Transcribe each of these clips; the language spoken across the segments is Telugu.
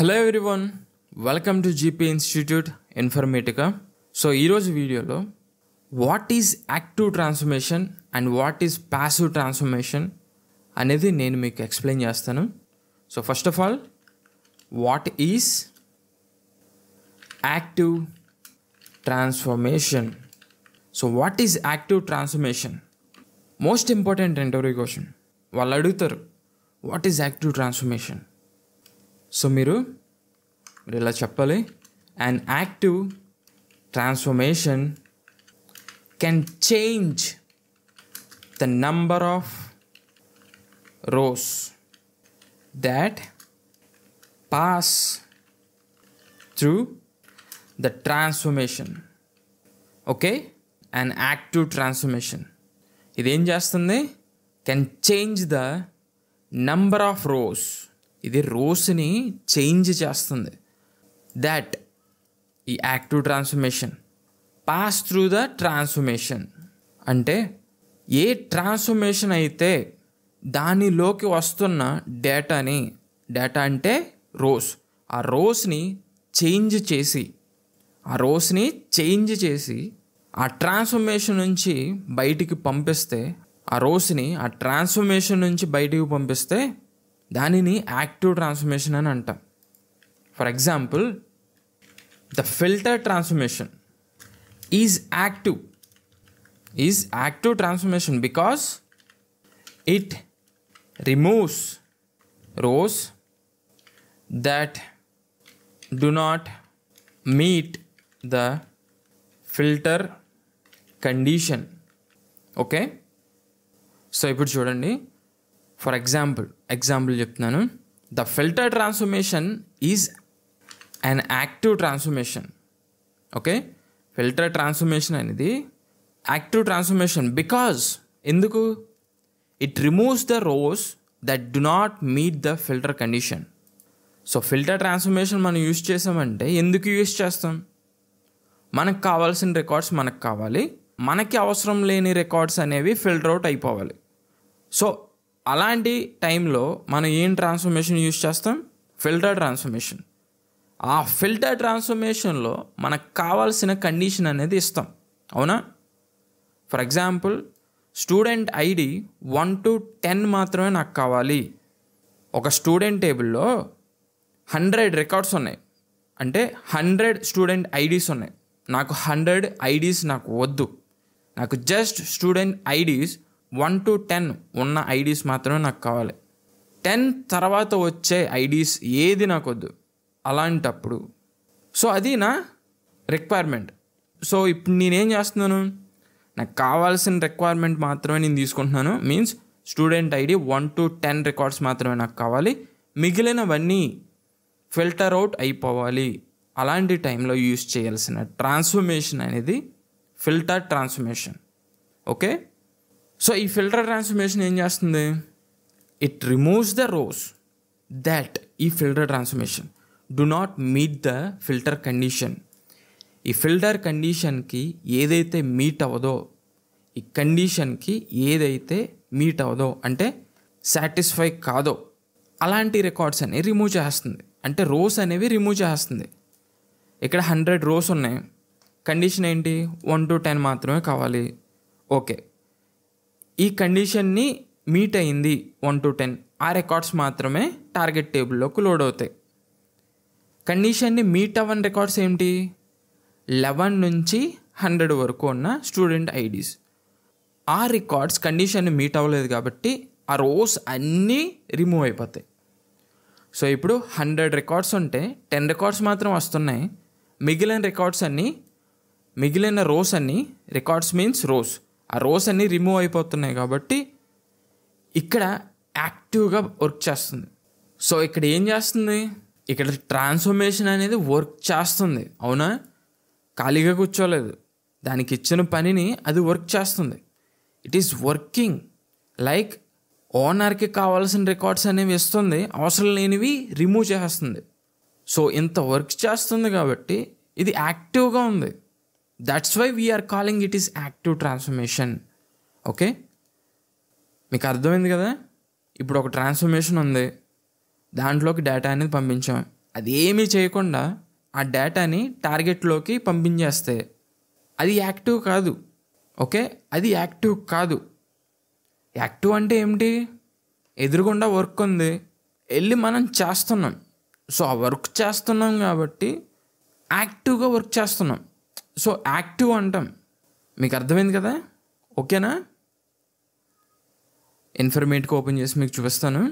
hello everyone welcome to GP institute Informatica so ఈరోజు వీడియోలో what is active transformation and what is passive transformation అనేది నేను మీకు ఎక్స్ప్లెయిన్ చేస్తాను so first of all what is active transformation so what is active transformation most important interview question వాళ్ళు అడుగుతారు what is active transformation so మీరు ఇలా చెప్పాలి and active transformation can change the number of rows that pass through the transformation okay and active transformation ఇదేం చేస్తుంది can change the number of rows ఇది రోస్ని చేంజ్ చేస్తుంది దాట్ ఈ active transformation pass through the transformation అంటే ఏ ట్రాన్స్ఫర్మేషన్ అయితే దానిలోకి వస్తున్న డేటాని డేటా అంటే రోస్ ఆ రోస్ని చేంజ్ చేసి ఆ రోస్ని చేంజ్ చేసి ఆ ట్రాన్స్ఫర్మేషన్ నుంచి బయటికి పంపిస్తే ఆ రోస్ని ఆ ట్రాన్స్ఫర్మేషన్ నుంచి బయటికి పంపిస్తే దానిని యాక్టివ్ ట్రాన్స్ఫర్మేషన్ అని అంటాం for example the filter transformation is active is active transformation because it removes rows that do not meet the filter condition okay so ఇప్పుడు చూడండి ఫర్ ఎగ్జాంపుల్ ఎగ్జాంపుల్ చెప్తున్నాను the filter transformation is an active transformation okay filter transformation అనేది యాక్టివ్ ట్రాన్స్ఫర్మేషన్ బికాజ్ ఎందుకు it removes the rows that do not meet the filter condition so filter transformation మనం యూజ్ చేసామంటే ఎందుకు యూజ్ చేస్తాం మనకు కావాల్సిన రికార్డ్స్ మనకు కావాలి మనకి అవసరం లేని రికార్డ్స్ అనేవి ఫిల్టర్ అవుట్ అయిపోవాలి సో అలాంటి టైంలో మనం ఏం ట్రాన్స్ఫర్మేషన్ యూజ్ చేస్తాం ఫిల్టర్ ట్రాన్స్ఫర్మేషన్ ఆ ఫిల్టర్ ట్రాన్స్ఫర్మేషన్లో మనకు కావాల్సిన కండిషన్ అనేది ఇస్తాం అవునా for example student ID one to ten మాత్రమే నాకు కావాలి ఒక స్టూడెంట్ టేబుల్లో హండ్రెడ్ రికార్డ్స్ ఉన్నాయి అంటే హండ్రెడ్ స్టూడెంట్ ఐడీస్ ఉన్నాయి నాకు హండ్రెడ్ ఐడీస్ నాకు వద్దు నాకు just student IDs one to ten ఉన్న ఐడీస్ మాత్రమే నాకు కావాలి టెన్ తర్వాత వచ్చే ఐడీస్ ఏది నాకు వద్దు అలాంటప్పుడు సో అది నా రిక్వైర్మెంట్ సో ఇప్పుడు నేనేం చేస్తున్నాను నాకు కావాల్సిన రిక్వైర్మెంట్ మాత్రమే నేను తీసుకుంటున్నాను means student ID one to ten records మాత్రమే నాకు కావాలి మిగిలినవన్నీ ఫిల్టర్ అవుట్ అయిపోవాలి అలాంటి టైంలో యూజ్ చేయాల్సిన ట్రాన్స్ఫర్మేషన్ అనేది ఫిల్టర్ ట్రాన్స్ఫర్మేషన్ ఓకే సో ఈ ఫిల్టర్ ట్రాన్స్ఫర్మేషన్ ఏం చేస్తుంది it removes the rows that ఈ filter transformation do not meet the filter condition ఈ ఫిల్టర్ కండిషన్కి ఏదైతే మీట్ అవ్వదో ఈ కండిషన్కి ఏదైతే మీట్ అవ్వదో అంటే సాటిస్ఫై కాదో అలాంటి రికార్డ్స్ అనేవి రిమూవ్ చేస్తుంది అంటే రోస్ అనేవి రిమూవ్ చేస్తుంది ఇక్కడ హండ్రెడ్ రోస్ ఉన్నాయి కండిషన్ ఏంటి వన్ టు టెన్ మాత్రమే కావాలి ఓకే ఈ కండిషన్ని మీట్ అయింది వన్ టు టెన్ ఆ రికార్డ్స్ మాత్రమే టార్గెట్ టేబుల్లోకి లోడ్ అవుతాయి కండిషన్ని మీట్ అవ్వని రికార్డ్స్ ఏమిటి లెవెన్ నుంచి హండ్రెడ్ వరకు ఉన్న స్టూడెంట్ ఐడీస్ ఆ రికార్డ్స్ కండిషన్ని మీట్ అవ్వలేదు కాబట్టి ఆ రోస్ అన్నీ రిమూవ్ అయిపోతాయి సో ఇప్పుడు హండ్రెడ్ రికార్డ్స్ ఉంటే టెన్ రికార్డ్స్ మాత్రం వస్తున్నాయి మిగిలిన రికార్డ్స్ అన్నీ మిగిలిన రోస్ అన్నీ రికార్డ్స్ మీన్స్ రోస్ ఆ రోస్ అన్నీ రిమూవ్ అయిపోతున్నాయి కాబట్టి ఇక్కడ యాక్టివ్గా వర్క్ చేస్తుంది సో ఇక్కడ ఏం చేస్తుంది ఇక్కడ ట్రాన్స్ఫర్మేషన్ అనేది వర్క్ చేస్తుంది అవునా ఖాళీగా కూర్చోలేదు దానికి ఇచ్చిన పనిని అది వర్క్ చేస్తుంది ఇట్ ఈస్ వర్కింగ్ లైక్ ఓనర్కి కావాల్సిన రికార్డ్స్ అనేవి ఇస్తుంది అవసరం లేనివి రిమూవ్ చేస్తుంది సో ఇంత వర్క్ చేస్తుంది కాబట్టి ఇది యాక్టివ్గా ఉంది that's why we're calling it is active transformation okay మీకు అర్థమైంది కదా ఇప్పుడు ఒక ట్రాన్స్ఫర్మేషన్ ఉంది దాంట్లోకి డేటా అనేది పంపించాం అది ఏమీ చేయకుండా ఆ డేటాని టార్గెట్లోకి పంపించేస్తే అది యాక్టివ్ కాదు ఓకే అది యాక్టివ్ కాదు యాక్టివ్ అంటే ఏమిటి ఎదురుగుండా వర్క్ ఉంది వెళ్ళి మనం చేస్తున్నాం సో ఆ వర్క్ చేస్తున్నాం కాబట్టి యాక్టివ్గా వర్క్ చేస్తున్నాం సో యాక్టివ్ అంటాం మీకు అర్థమైంది కదా ఓకేనా ఇన్ఫర్మేట్కి ఓపెన్ చేసి మీకు చూపిస్తాను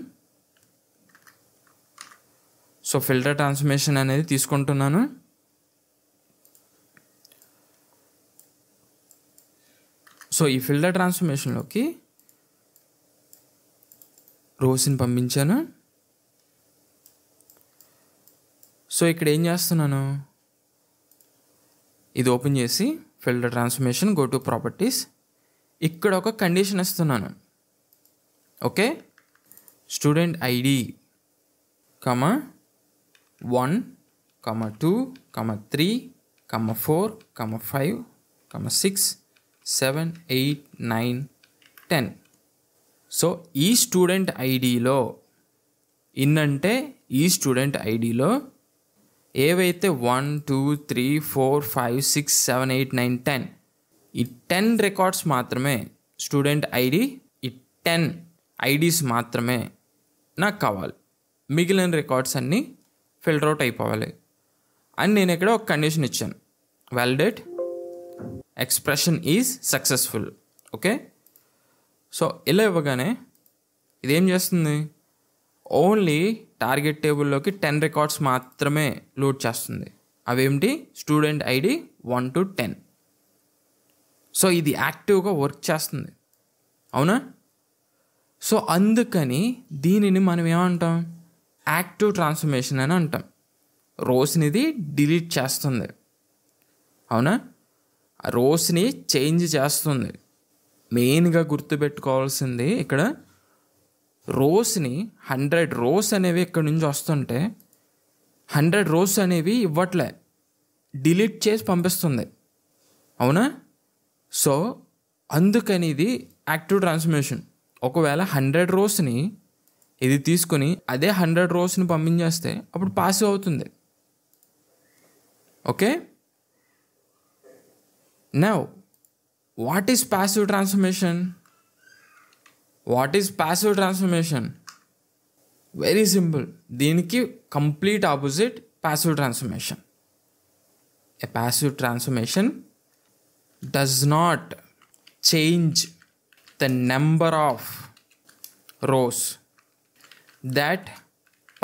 సో ఫిల్టర్ ట్రాన్స్ఫర్మేషన్ అనేది తీసుకుంటున్నాను సో ఈ ఫిల్టర్ ట్రాన్స్ఫర్మేషన్లోకి రోస్ని పంపించాను సో ఇక్కడ ఏం చేస్తున్నాను ఇది ఓపెన్ చేసి filter transformation go to properties ఇక్కడ ఒక కండిషన్ ఇస్తున్నాను okay student ID comma one comma two comma three comma four comma five comma six seven eight nine ten so ఈ స్టూడెంట్ ఐడిలో ఇన్ అంటే ఈ స్టూడెంట్ ఐడిలో ఏవైతే one two three four five six seven eight nine ten ఈ టెన్ రికార్డ్స్ మాత్రమే స్టూడెంట్ ఐడి ఈ టెన్ ఐడీస్ మాత్రమే నాకు కావాలి మిగిలిన రికార్డ్స్ అన్నీ ఫిల్టర్ అవుట్ అయిపోవాలి అండ్ నేను ఇక్కడ ఒక కండిషన్ ఇచ్చాను validate expression is successful okay so ఇలా ఇవ్వగానే ఇదేం చేస్తుంది ఓన్లీ టార్గెట్ టేబుల్లోకి టెన్ రికార్డ్స్ మాత్రమే లోడ్ చేస్తుంది అవేమిటి student ID one to ten so ఇది యాక్టివ్గా వర్క్ చేస్తుంది అవునా సో అందుకని దీనిని మనం ఏమంటాం యాక్టివ్ ట్రాన్స్ఫర్మేషన్ అని అంటాం రోస్నిది డిలీట్ చేస్తుంది అవునా రోస్ని చేంజ్ చేస్తుంది మెయిన్గా గుర్తుపెట్టుకోవాల్సింది ఇక్కడ రోస్ని హండ్రెడ్ రోస్ అనేవి ఇక్కడి నుంచి వస్తుంటే హండ్రెడ్ రోస్ అనేవి ఇవ్వట్లే డిలీట్ చేసి పంపిస్తుంది అవునా సో అందుకని ఇది యాక్టివ్ ట్రాన్స్ఫర్మేషన్ ఒకవేళ హండ్రెడ్ రోస్ని ఇది తీసుకుని అదే హండ్రెడ్ రోస్ని పంపించేస్తే అప్పుడు పాసివ్ అవుతుంది okay now what is passive transformation what is passive transformation very simple దీనికి complete opposite passive transformation a passive transformation does not change the number of rows that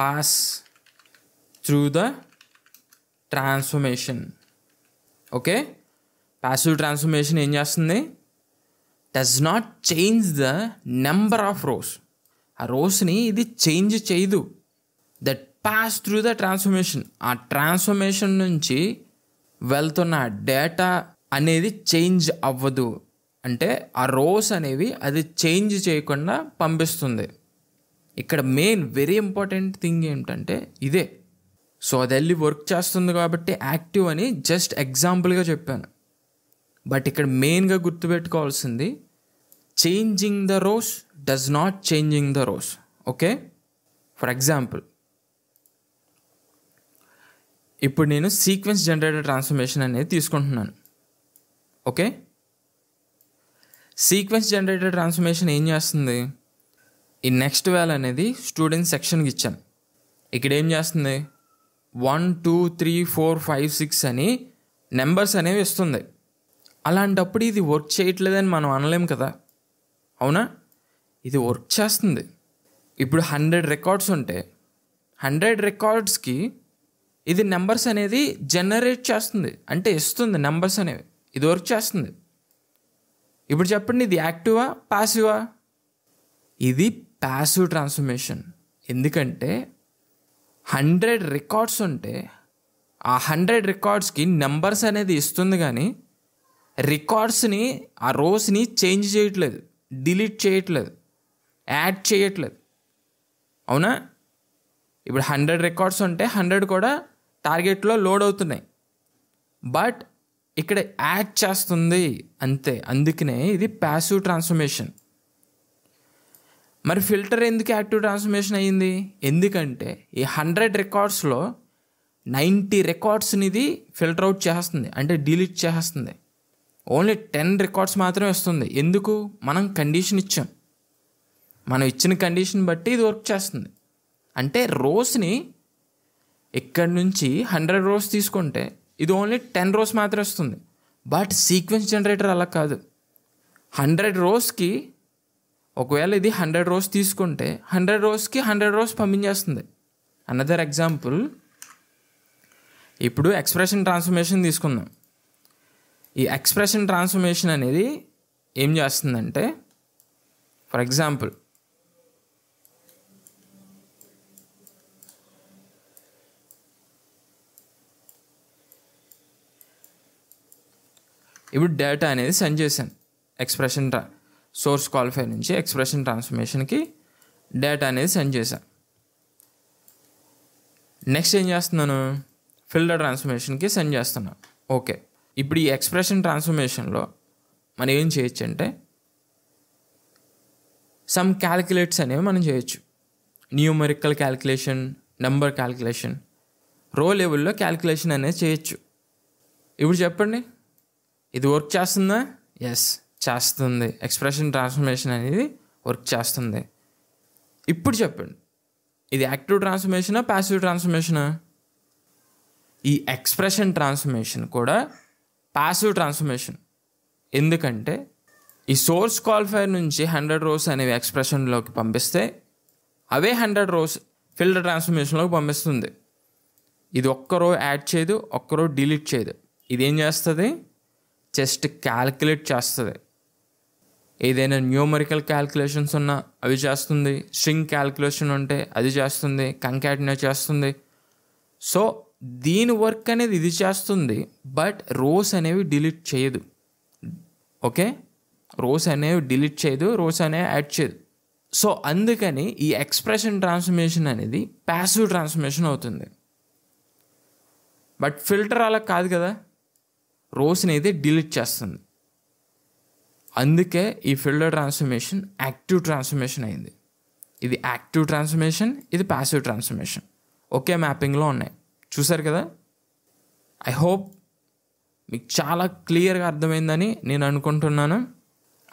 pass through the transformation okay passive transformation ఏం చేస్తుంది does not change the number of rows ఆ రోస్ని ఇది చేంజ్ చేయదు that pass through the transformation ఆ ట్రాన్స్ఫర్మేషన్ నుంచి వెళ్తున్న డేటా అనేది చేంజ్ అవ్వదు అంటే ఆ రోస్ అనేవి అది చేంజ్ చేయకుండా పంపిస్తుంది ఇక్కడ మెయిన్ వెరీ ఇంపార్టెంట్ థింగ్ ఏంటంటే ఇదే సో అది వెళ్ళి వర్క్ చేస్తుంది కాబట్టి యాక్టివ్ అని జస్ట్ ఎగ్జాంపుల్గా చెప్పాను బట్ ఇక్కడ మెయిన్గా గుర్తుపెట్టుకోవాల్సింది changing the rows does not changing the rows okay for example ఇప్పుడు నేను సీక్వెన్స్ జనరేటర్ ట్రాన్స్ఫర్మేషన్ అనేది తీసుకుంటున్నాను ఓకే సీక్వెన్స్ జనరేటర్ ట్రాన్స్ఫర్మేషన్ ఏం చేస్తుంది ఈ నెక్స్ట్ వేల్ అనేది స్టూడెంట్ సెక్షన్కి ఇచ్చాను ఇక్కడ ఏం చేస్తుంది one two three four five six అని నెంబర్స్ అనేవి ఇస్తుంది అలాంటప్పుడు ఇది వర్క్ చేయట్లేదని మనం అనలేం కదా అవునా ఇది వర్క్ చేస్తుంది ఇప్పుడు హండ్రెడ్ రికార్డ్స్ ఉంటే హండ్రెడ్ రికార్డ్స్కి ఇది నెంబర్స్ అనేది జనరేట్ చేస్తుంది అంటే ఇస్తుంది నెంబర్స్ అనేవి ఇది వర్క్ చేస్తుంది ఇప్పుడు చెప్పండి ఇది యాక్టివా పాసివా ఇది ప్యాసివ్ ట్రాన్స్ఫర్మేషన్ ఎందుకంటే హండ్రెడ్ రికార్డ్స్ ఉంటే ఆ హండ్రెడ్ రికార్డ్స్కి నెంబర్స్ అనేది ఇస్తుంది కానీ రికార్డ్స్ని ఆ రోస్ని చేంజ్ చేయట్లేదు డిలీట్ చేయట్లేదు యాడ్ చేయట్లేదు అవునా ఇప్పుడు హండ్రెడ్ రికార్డ్స్ ఉంటే హండ్రెడ్ కూడా టార్గెట్లో లోడ్ అవుతున్నాయి బట్ ఇక్కడ యాడ్ చేస్తుంది అంతే అందుకనే ఇది ప్యాసివ్ ట్రాన్స్ఫర్మేషన్ మరి ఫిల్టర్ ఎందుకు యాక్టివ్ ట్రాన్స్ఫర్మేషన్ అయ్యింది ఎందుకంటే ఈ హండ్రెడ్ రికార్డ్స్లో నైంటీ రికార్డ్స్ని ఇది ఫిల్టర్ అవుట్ చేస్తుంది అంటే డిలీట్ చేస్తుంది ఓన్లీ టెన్ రికార్డ్స్ మాత్రమే వస్తుంది ఎందుకు మనం కండిషన్ ఇచ్చాం మనం ఇచ్చిన కండిషన్ బట్టి ఇది వర్క్ చేస్తుంది అంటే రోస్ని ఇక్కడ నుంచి హండ్రెడ్ రోస్ తీసుకుంటే ఇది ఓన్లీ టెన్ రోస్ మాత్రమే వస్తుంది బట్ సీక్వెన్స్ జనరేటర్ అలా కాదు హండ్రెడ్ రోస్కి ఒకవేళ ఇది హండ్రెడ్ రోస్ తీసుకుంటే హండ్రెడ్ రోస్కి హండ్రెడ్ రోస్ పంపించేస్తుంది అనదర్ ఎగ్జాంపుల్ ఇప్పుడు ఎక్స్ప్రెషన్ ట్రాన్స్ఫర్మేషన్ తీసుకుందాం ఈ ఎక్స్ప్రెషన్ ట్రాన్స్ఫర్మేషన్ అనేది ఏం చేస్తుందంటే ఫర్ ఎగ్జాంపుల్ ఇప్పుడు డేటా అనేది సెండ్ చేశాను ఎక్స్ప్రెషన్ ట్రా సోర్స్ క్వాలిఫై నుంచి ఎక్స్ప్రెషన్ ట్రాన్స్ఫర్మేషన్కి డేటా అనేది సెండ్ చేశాను నెక్స్ట్ ఏం చేస్తున్నాను ఫిల్డర్ ట్రాన్స్ఫర్మేషన్కి సెండ్ చేస్తున్నాను ఓకే ఇప్పుడు ఈ ఎక్స్ప్రెషన్ ట్రాన్స్ఫర్మేషన్లో మనం ఏం చేయొచ్చు అంటే సమ్ క్యాలిక్యులేట్స్ అనేవి మనం చేయొచ్చు న్యూమెరికల్ క్యాలిక్యులేషన్ నెంబర్ క్యాలిక్యులేషన్ రో లెవెల్లో క్యాలిక్యులేషన్ అనేది చేయొచ్చు ఇప్పుడు చెప్పండి ఇది వర్క్ చేస్తుందా ఎస్ చేస్తుంది ఎక్స్ప్రెషన్ ట్రాన్స్ఫర్మేషన్ అనేది వర్క్ చేస్తుంది ఇప్పుడు చెప్పండి ఇది యాక్టివ్ ట్రాన్స్ఫర్మేషనా ప్యాసివ్ ట్రాన్స్ఫర్మేషనా ఈ ఎక్స్ప్రెషన్ ట్రాన్స్ఫర్మేషన్ కూడా ప్యాసివ్ ట్రాన్స్ఫర్మేషన్ ఎందుకంటే ఈ సోర్స్ క్వాలిఫైర్ నుంచి హండ్రెడ్ రోస్ అనేవి ఎక్స్ప్రెషన్లోకి పంపిస్తే అవే హండ్రెడ్ రోస్ ఫిల్టర్ ట్రాన్స్ఫర్మేషన్లోకి పంపిస్తుంది ఇది ఒక్కరో యాడ్ చేయదు ఒక్కరో డిలీట్ చేయదు ఇదేం చేస్తుంది జస్ట్ క్యాల్కులేట్ చేస్తుంది ఏదైనా న్యూమరికల్ క్యాల్కులేషన్స్ ఉన్నా అవి చేస్తుంది స్ట్రింగ్ క్యాల్కులేషన్ ఉంటే అది చేస్తుంది కంకాటినే చేస్తుంది సో దీని వర్క్ అనేది ఇది చేస్తుంది బట్ రోస్ అనేవి డిలీట్ చేయదు ఓకే రోస్ అనేవి డిలీట్ చేయదు రోస్ అనేవి యాడ్ చేయదు సో అందుకని ఈ ఎక్స్ప్రెషన్ ట్రాన్స్ఫర్మేషన్ అనేది ప్యాసివ్ ట్రాన్స్ఫర్మేషన్ అవుతుంది బట్ ఫిల్టర్ అలా కాదు కదా రోస్ని అయితే డిలీట్ చేస్తుంది అందుకే ఈ ఫిల్టర్ ట్రాన్స్ఫర్మేషన్ యాక్టివ్ ట్రాన్స్ఫర్మేషన్ అయింది ఇది యాక్టివ్ ట్రాన్స్ఫర్మేషన్ ఇది ప్యాసివ్ ట్రాన్స్ఫర్మేషన్ ఒకే మ్యాపింగ్లో ఉన్నాయి చూశారు కదా ఐ హోప్ మీకు చాలా క్లియర్గా అర్థమైందని నేను అనుకుంటున్నాను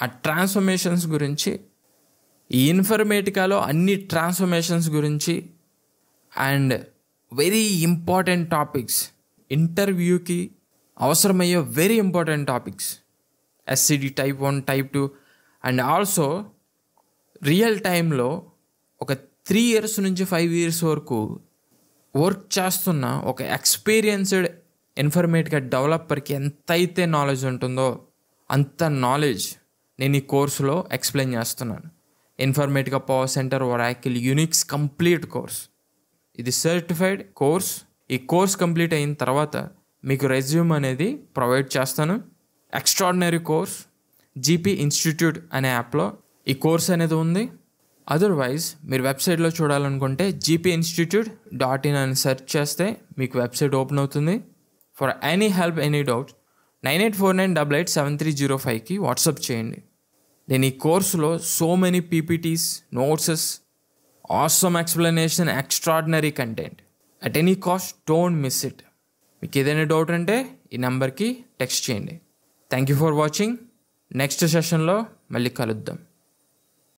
ఆ ట్రాన్స్ఫర్మేషన్స్ గురించి ఈ ఇన్ఫర్మేటికాలో అన్ని ట్రాన్స్ఫర్మేషన్స్ గురించి అండ్ వెరీ ఇంపార్టెంట్ టాపిక్స్ ఇంటర్వ్యూకి అవసరమయ్యే very important topics SCD type one type two and also real టైంలో ఒక త్రీ ఇయర్స్ నుంచి ఫైవ్ ఇయర్స్ వరకు వర్క్ చేస్తున్న ఒక ఎక్స్పీరియన్స్డ్ ఇన్ఫర్మేట్గా డెవలపర్కి ఎంతైతే నాలెడ్జ్ ఉంటుందో అంత నాలెడ్జ్ నేను ఈ కోర్సులో ఎక్స్ప్లెయిన్ చేస్తున్నాను Informatica power center Oracle Unix complete course ఇది సర్టిఫైడ్ కోర్స్ ఈ కోర్స్ కంప్లీట్ అయిన తర్వాత మీకు రెజ్యూమ్ అనేది ప్రొవైడ్ చేస్తాను ఎక్స్ట్రాడినరీ కోర్స్ జీపీ ఇన్స్టిట్యూట్ అనే యాప్లో ఈ కోర్స్ అనేది ఉంది అదర్వైజ్ మీరు వెబ్సైట్లో చూడాలనుకుంటే జీపీ ఇన్స్టిట్యూట్ డాట్ ఇన్ అని సెర్చ్ చేస్తే మీకు వెబ్సైట్ ఓపెన్ అవుతుంది for any help any doubt nine eight four nine double eight seven three zero ఫైవ్కి వాట్సాప్ చేయండి నేను ఈ కోర్సులో so many PPTs notes awesome explanation extraordinary content at any cost don't miss it మీకు ఏదైనా డౌట్ అంటే ఈ నెంబర్కి టెక్స్ట్ చేయండి thank you for watching next సెషన్లో మళ్ళీ కలుద్దాం